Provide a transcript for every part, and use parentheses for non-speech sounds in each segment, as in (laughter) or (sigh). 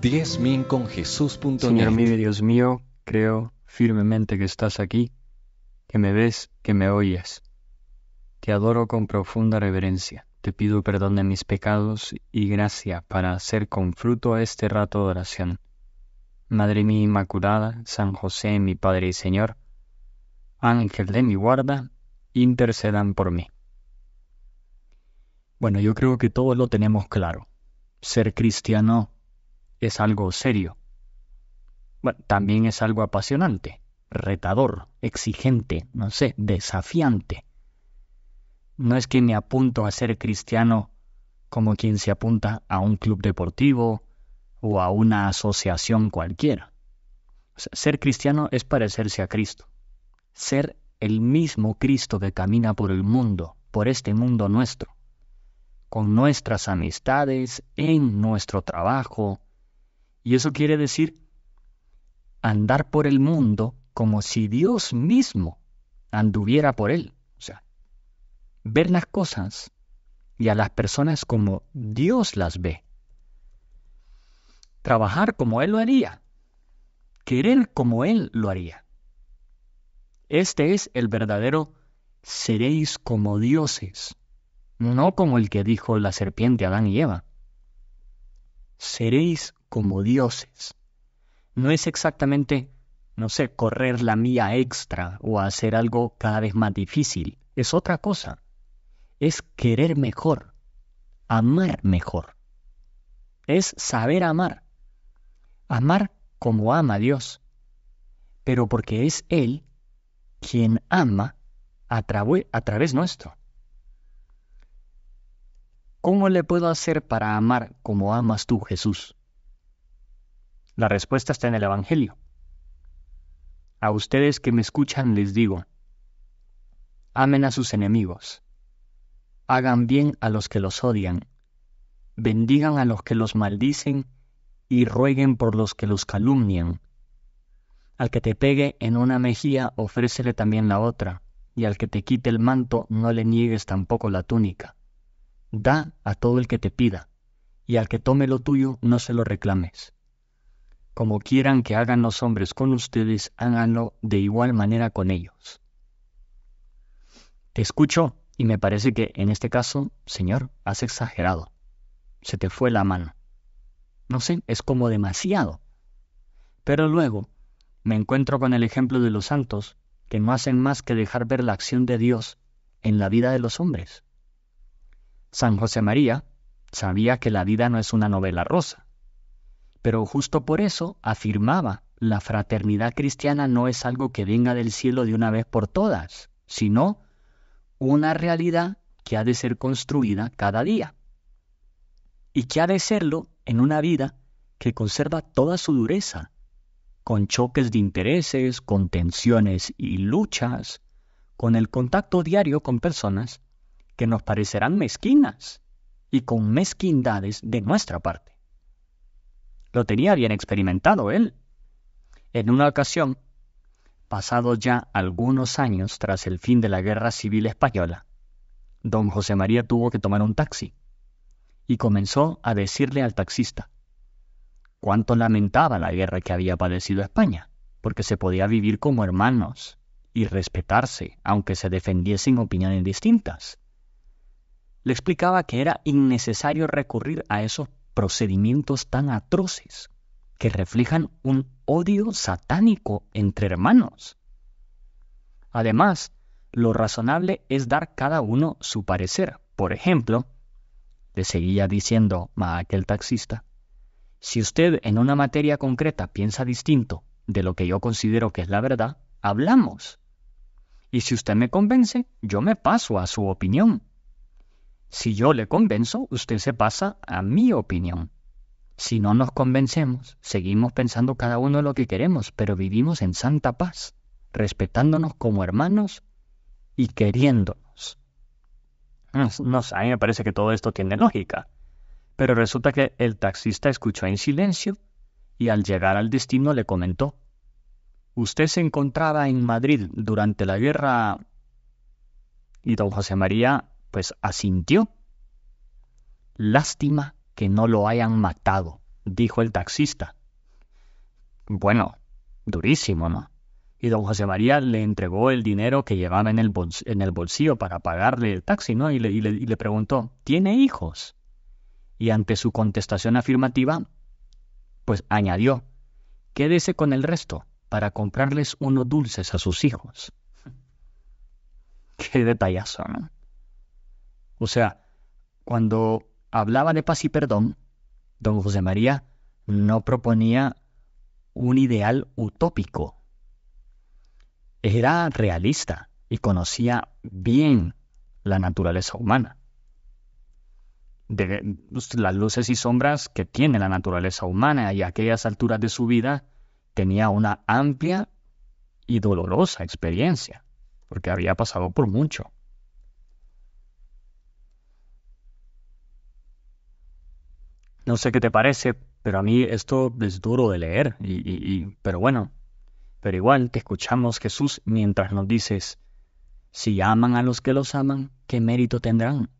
10.000 con Señor mío Dios mío, creo firmemente que estás aquí, que me ves, que me oyes. Te adoro con profunda reverencia. Te pido perdón de mis pecados y gracia para hacer con fruto a este rato de oración. Madre mía Inmaculada, San José, mi Padre y Señor, Ángel de mi guarda, intercedan por mí. Bueno, yo creo que todo lo tenemos claro. Ser cristiano es algo serio. Bueno, también es algo apasionante, retador, exigente, no sé, desafiante. No es que me apunto a ser cristiano como quien se apunta a un club deportivo o a una asociación cualquiera. ser cristiano es parecerse a Cristo. Ser el mismo Cristo que camina por el mundo, por este mundo nuestro, con nuestras amistades, en nuestro trabajo, y eso quiere decir andar por el mundo como si Dios mismo anduviera por él. O sea, ver las cosas y a las personas como Dios las ve. Trabajar como Él lo haría. Querer como Él lo haría. Este es el verdadero seréis como dioses, no como el que dijo la serpiente Adán y Eva. Seréis como dioses. No es exactamente, no sé, correr la mía extra o hacer algo cada vez más difícil. Es otra cosa. Es querer mejor, amar mejor. Es saber amar. Amar como ama Dios. Pero porque es Él quien ama a, a través nuestro. ¿Cómo le puedo hacer para amar como amas tú, Jesús? La respuesta está en el Evangelio. A ustedes que me escuchan les digo, amen a sus enemigos, hagan bien a los que los odian, bendigan a los que los maldicen y rueguen por los que los calumnian. Al que te pegue en una mejilla, ofrécele también la otra, y al que te quite el manto, no le niegues tampoco la túnica. Da a todo el que te pida, y al que tome lo tuyo, no se lo reclames. Como quieran que hagan los hombres con ustedes, háganlo de igual manera con ellos. Te escucho y me parece que en este caso, Señor, has exagerado. Se te fue la mano. No sé, es como demasiado. Pero luego me encuentro con el ejemplo de los santos que no hacen más que dejar ver la acción de Dios en la vida de los hombres. San José María sabía que la vida no es una novela rosa pero justo por eso afirmaba, la fraternidad cristiana no es algo que venga del cielo de una vez por todas, sino una realidad que ha de ser construida cada día y que ha de serlo en una vida que conserva toda su dureza, con choques de intereses, con tensiones y luchas, con el contacto diario con personas que nos parecerán mezquinas y con mezquindades de nuestra parte lo tenía bien experimentado él. En una ocasión, pasados ya algunos años tras el fin de la Guerra Civil Española, don José María tuvo que tomar un taxi y comenzó a decirle al taxista cuánto lamentaba la guerra que había padecido España, porque se podía vivir como hermanos y respetarse, aunque se defendiesen opiniones distintas. Le explicaba que era innecesario recurrir a esos procedimientos tan atroces que reflejan un odio satánico entre hermanos. Además, lo razonable es dar cada uno su parecer. Por ejemplo, le seguía diciendo a aquel taxista, si usted en una materia concreta piensa distinto de lo que yo considero que es la verdad, hablamos. Y si usted me convence, yo me paso a su opinión. Si yo le convenzo, usted se pasa a mi opinión. Si no nos convencemos, seguimos pensando cada uno lo que queremos, pero vivimos en santa paz, respetándonos como hermanos y queriéndonos. Ah, no, a mí me parece que todo esto tiene lógica. Pero resulta que el taxista escuchó en silencio y al llegar al destino le comentó, usted se encontraba en Madrid durante la guerra... Y don José María pues asintió. Lástima que no lo hayan matado, dijo el taxista. Bueno, durísimo, ¿no? Y don José María le entregó el dinero que llevaba en el, bolsillo para pagarle el taxi, ¿no? Y le, preguntó, ¿tiene hijos? Y ante su contestación afirmativa, pues añadió, quédese con el resto para comprarles unos dulces a sus hijos. (laughs) Qué detallazo, ¿no? O sea, cuando hablaba de paz y perdón, don José María no proponía un ideal utópico. Era realista y conocía bien la naturaleza humana. De pues, las luces y sombras que tiene la naturaleza humana y aquellas alturas de su vida tenía una amplia y dolorosa experiencia, porque había pasado por mucho. No sé qué te parece, pero a mí esto es duro de leer, y, pero bueno, pero igual te escuchamos Jesús mientras nos dices, si aman a los que los aman, ¿qué mérito tendrán?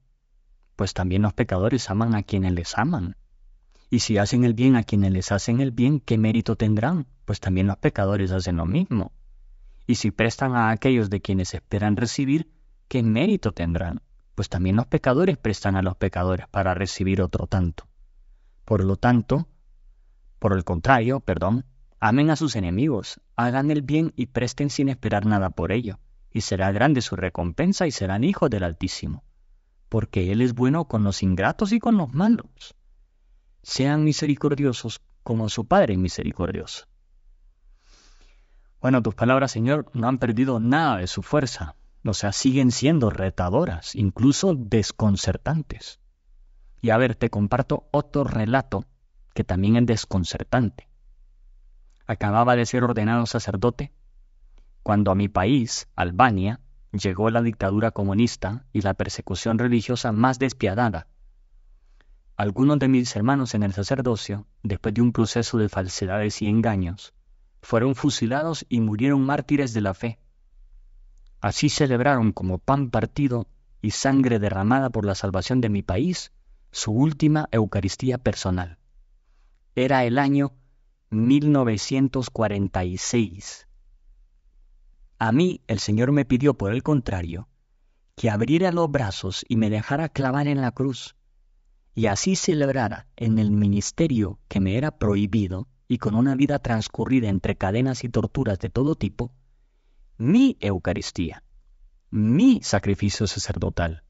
Pues también los pecadores aman a quienes les aman. Y si hacen el bien a quienes les hacen el bien, ¿qué mérito tendrán? Pues también los pecadores hacen lo mismo. Y si prestan a aquellos de quienes esperan recibir, ¿qué mérito tendrán? Pues también los pecadores prestan a los pecadores para recibir otro tanto. Por lo tanto, por el contrario, perdón, amen a sus enemigos, hagan el bien y presten sin esperar nada por ello, y será grande su recompensa y serán hijos del Altísimo, porque Él es bueno con los ingratos y con los malos. Sean misericordiosos como su Padre misericordioso. Bueno, tus palabras, Señor, no han perdido nada de su fuerza, o sea, siguen siendo retadoras, incluso desconcertantes. Y a ver, te comparto otro relato que también es desconcertante. Acababa de ser ordenado sacerdote cuando a mi país, Albania, llegó la dictadura comunista y la persecución religiosa más despiadada. Algunos de mis hermanos en el sacerdocio, después de un proceso de falsedades y engaños, fueron fusilados y murieron mártires de la fe. Así celebraron como pan partido y sangre derramada por la salvación de mi país su última Eucaristía personal. Era el año 1946. A mí el Señor me pidió, por el contrario, que abriera los brazos y me dejara clavar en la cruz, y así celebrara en el ministerio que me era prohibido y con una vida transcurrida entre cadenas y torturas de todo tipo, mi Eucaristía, mi sacrificio sacerdotal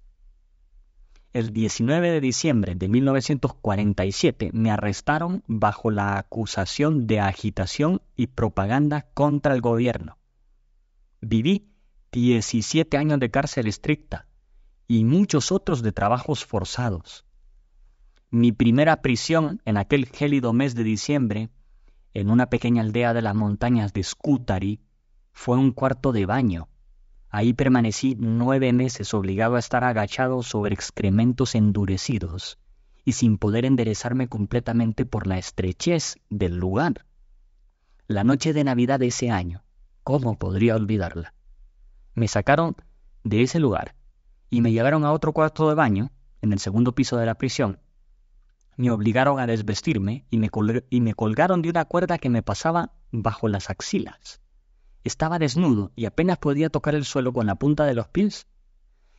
el 19 de diciembre de 1947 me arrestaron bajo la acusación de agitación y propaganda contra el gobierno. Viví 17 años de cárcel estricta y muchos otros de trabajos forzados. Mi primera prisión en aquel gélido mes de diciembre, en una pequeña aldea de las montañas de Scutari, fue un cuarto de baño Ahí permanecí nueve meses obligado a estar agachado sobre excrementos endurecidos y sin poder enderezarme completamente por la estrechez del lugar. La noche de Navidad de ese año, ¿cómo podría olvidarla? Me sacaron de ese lugar y me llevaron a otro cuarto de baño en el segundo piso de la prisión. Me obligaron a desvestirme y me, me colgaron de una cuerda que me pasaba bajo las axilas. Estaba desnudo y apenas podía tocar el suelo con la punta de los pies.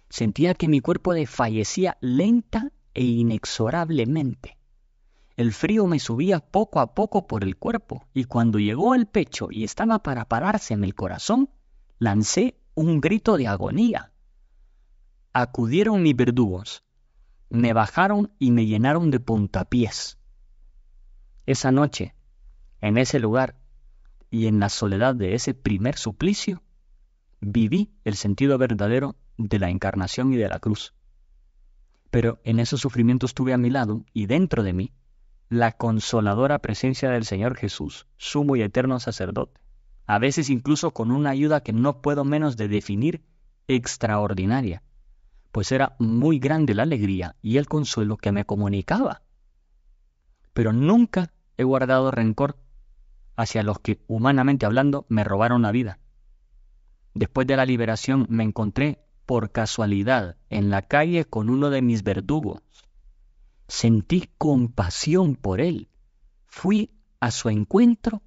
Sentía que mi cuerpo desfallecía lenta e inexorablemente. El frío me subía poco a poco por el cuerpo y cuando llegó al pecho y estaba para pararse en el corazón, lancé un grito de agonía. Acudieron mis verdugos, me bajaron y me llenaron de puntapiés. Esa noche, en ese lugar, y en la soledad de ese primer suplicio, viví el sentido verdadero de la encarnación y de la cruz. Pero en esos sufrimientos tuve a mi lado y dentro de mí la consoladora presencia del Señor Jesús, sumo y eterno sacerdote, a veces incluso con una ayuda que no puedo menos de definir extraordinaria, pues era muy grande la alegría y el consuelo que me comunicaba. Pero nunca he guardado rencor hacia los que, humanamente hablando, me robaron la vida. Después de la liberación me encontré, por casualidad, en la calle con uno de mis verdugos. Sentí compasión por él. Fui a su encuentro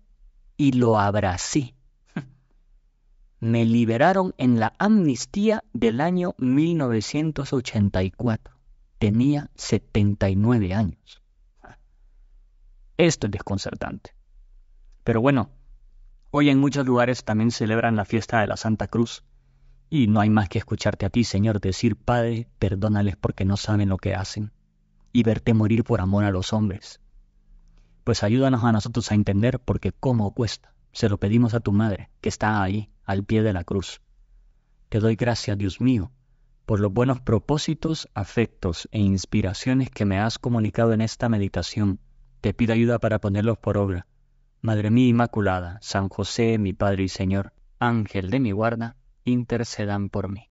y lo abracé. (laughs) Me liberaron en la amnistía del año 1984. Tenía 79 años. (laughs) Esto es desconcertante. Pero bueno, hoy en muchos lugares también celebran la fiesta de la Santa Cruz. Y no hay más que escucharte a ti, Señor, decir, Padre, perdónales porque no saben lo que hacen, y verte morir por amor a los hombres. Pues ayúdanos a nosotros a entender porque cómo cuesta. Se lo pedimos a tu Madre, que está ahí, al pie de la cruz. Te doy gracias, Dios mío, por los buenos propósitos, afectos e inspiraciones que me has comunicado en esta meditación. Te pido ayuda para ponerlos por obra Madre mía Inmaculada, San José, mi Padre y Señor, Ángel de mi guarda, intercedan por mí.